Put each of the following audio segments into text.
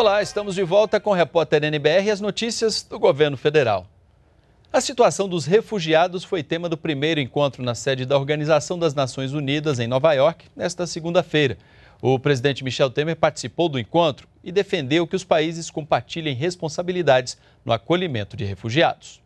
Olá, estamos de volta com o repórter NBR e as notícias do governo federal. A situação dos refugiados foi tema do primeiro encontro na sede da Organização das Nações Unidas, em Nova York, nesta segunda-feira. O presidente Michel Temer participou do encontro e defendeu que os países compartilhem responsabilidades no acolhimento de refugiados.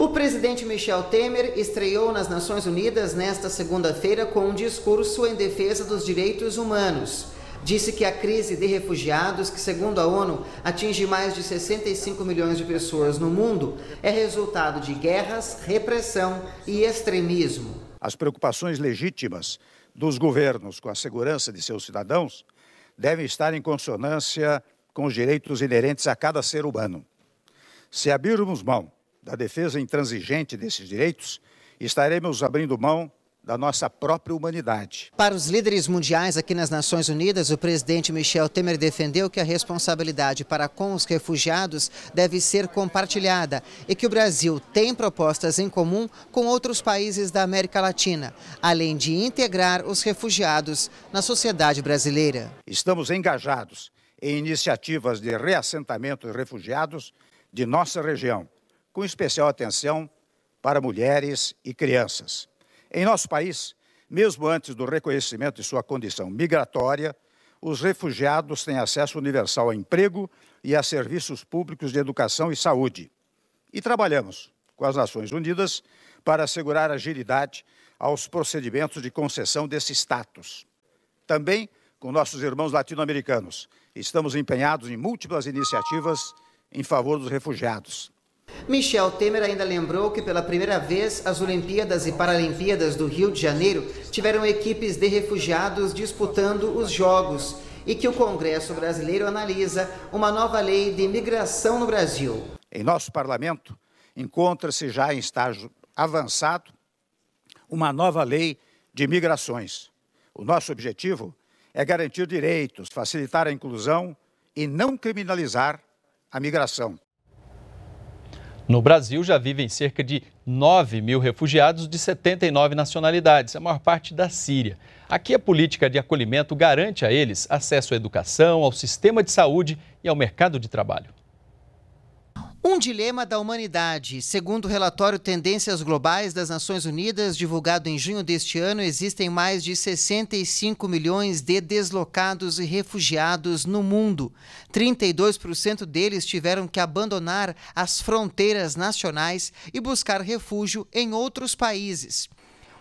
O presidente Michel Temer estreou nas Nações Unidas nesta segunda-feira com um discurso em defesa dos direitos humanos disse que a crise de refugiados, que segundo a ONU atinge mais de 65 milhões de pessoas no mundo, é resultado de guerras, repressão e extremismo. As preocupações legítimas dos governos com a segurança de seus cidadãos devem estar em consonância com os direitos inerentes a cada ser humano. Se abrirmos mão da defesa intransigente desses direitos, estaremos abrindo mão da nossa própria humanidade. Para os líderes mundiais aqui nas Nações Unidas, o presidente Michel Temer defendeu que a responsabilidade para com os refugiados deve ser compartilhada e que o Brasil tem propostas em comum com outros países da América Latina, além de integrar os refugiados na sociedade brasileira. Estamos engajados em iniciativas de reassentamento de refugiados de nossa região, com especial atenção para mulheres e crianças. Em nosso país, mesmo antes do reconhecimento de sua condição migratória, os refugiados têm acesso universal a emprego e a serviços públicos de educação e saúde. E trabalhamos com as Nações Unidas para assegurar agilidade aos procedimentos de concessão desse status. Também com nossos irmãos latino-americanos, estamos empenhados em múltiplas iniciativas em favor dos refugiados. Michel Temer ainda lembrou que pela primeira vez as Olimpíadas e Paralimpíadas do Rio de Janeiro tiveram equipes de refugiados disputando os Jogos e que o Congresso brasileiro analisa uma nova lei de imigração no Brasil. Em nosso parlamento encontra-se já em estágio avançado uma nova lei de migrações. O nosso objetivo é garantir direitos, facilitar a inclusão e não criminalizar a migração. No Brasil, já vivem cerca de 9 mil refugiados de 79 nacionalidades, a maior parte da Síria. Aqui, a política de acolhimento garante a eles acesso à educação, ao sistema de saúde e ao mercado de trabalho. Um dilema da humanidade. Segundo o relatório Tendências Globais das Nações Unidas, divulgado em junho deste ano, existem mais de 65 milhões de deslocados e refugiados no mundo. 32% deles tiveram que abandonar as fronteiras nacionais e buscar refúgio em outros países.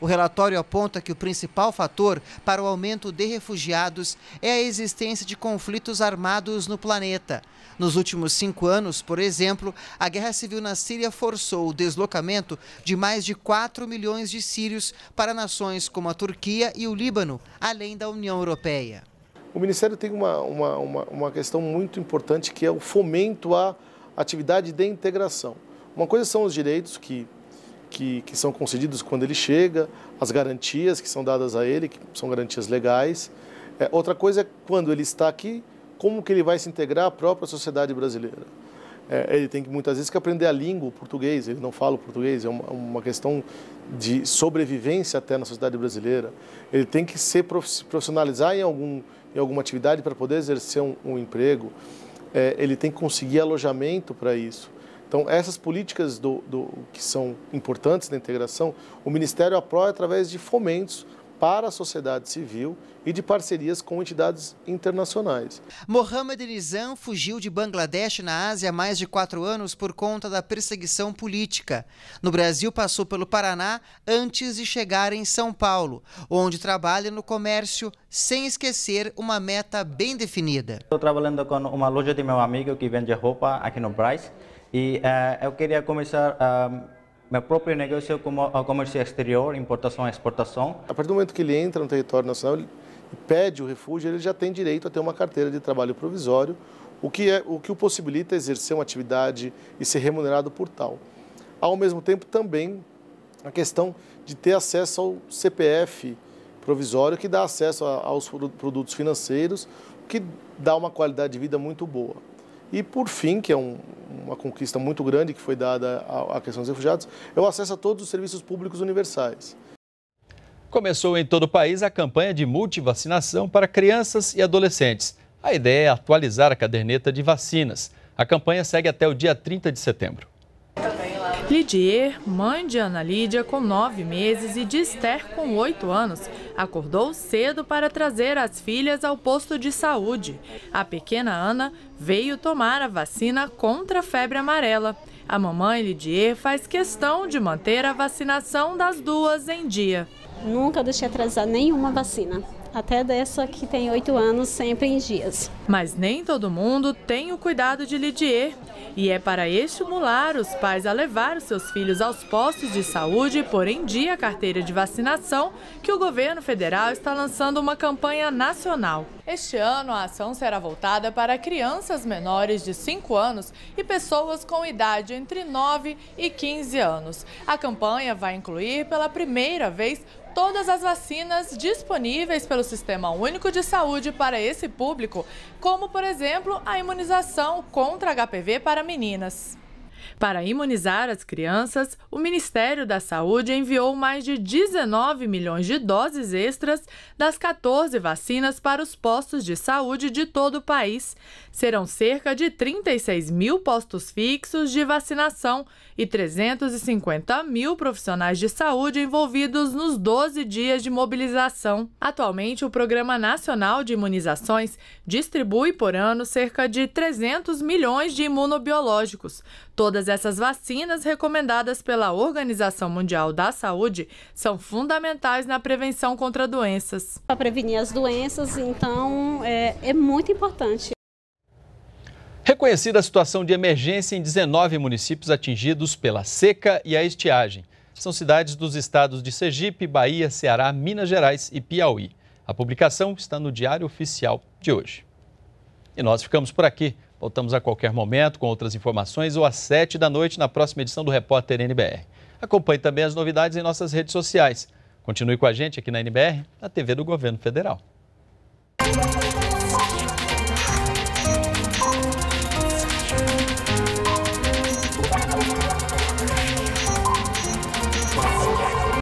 O relatório aponta que o principal fator para o aumento de refugiados é a existência de conflitos armados no planeta. Nos últimos cinco anos, por exemplo, a guerra civil na Síria forçou o deslocamento de mais de 4 milhões de sírios para nações como a Turquia e o Líbano, além da União Europeia. O Ministério tem uma, uma, uma, uma questão muito importante que é o fomento à atividade de integração. Uma coisa são os direitos que que, que são concedidos quando ele chega, as garantias que são dadas a ele, que são garantias legais. É, outra coisa é quando ele está aqui, como que ele vai se integrar à própria sociedade brasileira. É, ele tem que muitas vezes que aprender a língua, o português, ele não fala o português, é uma, uma questão de sobrevivência até na sociedade brasileira. Ele tem que se profissionalizar em, algum, em alguma atividade para poder exercer um, um emprego. É, ele tem que conseguir alojamento para isso. Então, essas políticas do, do, que são importantes na integração, o Ministério apoia através de fomentos para a sociedade civil e de parcerias com entidades internacionais. Mohamed Nizam fugiu de Bangladesh na Ásia há mais de quatro anos por conta da perseguição política. No Brasil, passou pelo Paraná antes de chegar em São Paulo, onde trabalha no comércio, sem esquecer uma meta bem definida. Estou trabalhando com uma loja de meu amigo que vende roupa aqui no Braz e uh, eu queria começar uh, meu próprio negócio como uh, comércio exterior, importação e exportação. A partir do momento que ele entra no território nacional e pede o refúgio, ele já tem direito a ter uma carteira de trabalho provisório, o que, é, o que o possibilita exercer uma atividade e ser remunerado por tal. Ao mesmo tempo, também a questão de ter acesso ao CPF provisório, que dá acesso a, aos produtos financeiros, que dá uma qualidade de vida muito boa. E, por fim, que é um, uma conquista muito grande que foi dada à questão dos refugiados, é o acesso a todos os serviços públicos universais. Começou em todo o país a campanha de multivacinação para crianças e adolescentes. A ideia é atualizar a caderneta de vacinas. A campanha segue até o dia 30 de setembro. Lidier, mãe de Ana Lídia, com 9 meses, e de Esther, com 8 anos, acordou cedo para trazer as filhas ao posto de saúde. A pequena Ana veio tomar a vacina contra a febre amarela. A mamãe Lidier faz questão de manter a vacinação das duas em dia. Nunca deixei atrasar nenhuma vacina até dessa que tem oito anos, sempre em dias. Mas nem todo mundo tem o cuidado de Lidier. E é para estimular os pais a levar os seus filhos aos postos de saúde e pôr em dia a carteira de vacinação que o governo federal está lançando uma campanha nacional. Este ano, a ação será voltada para crianças menores de 5 anos e pessoas com idade entre 9 e 15 anos. A campanha vai incluir, pela primeira vez, todas as vacinas disponíveis pelo Sistema Único de Saúde para esse público, como, por exemplo, a imunização contra HPV para meninas. Para imunizar as crianças, o Ministério da Saúde enviou mais de 19 milhões de doses extras das 14 vacinas para os postos de saúde de todo o país. Serão cerca de 36 mil postos fixos de vacinação e 350 mil profissionais de saúde envolvidos nos 12 dias de mobilização. Atualmente, o Programa Nacional de Imunizações distribui por ano cerca de 300 milhões de imunobiológicos. Todas essas vacinas recomendadas pela Organização Mundial da Saúde são fundamentais na prevenção contra doenças. Para prevenir as doenças, então, é, é muito importante. Reconhecida a situação de emergência em 19 municípios atingidos pela seca e a estiagem. São cidades dos estados de Sergipe, Bahia, Ceará, Minas Gerais e Piauí. A publicação está no Diário Oficial de hoje. E nós ficamos por aqui. Voltamos a qualquer momento com outras informações ou às 7 da noite na próxima edição do Repórter NBR. Acompanhe também as novidades em nossas redes sociais. Continue com a gente aqui na NBR, na TV do Governo Federal.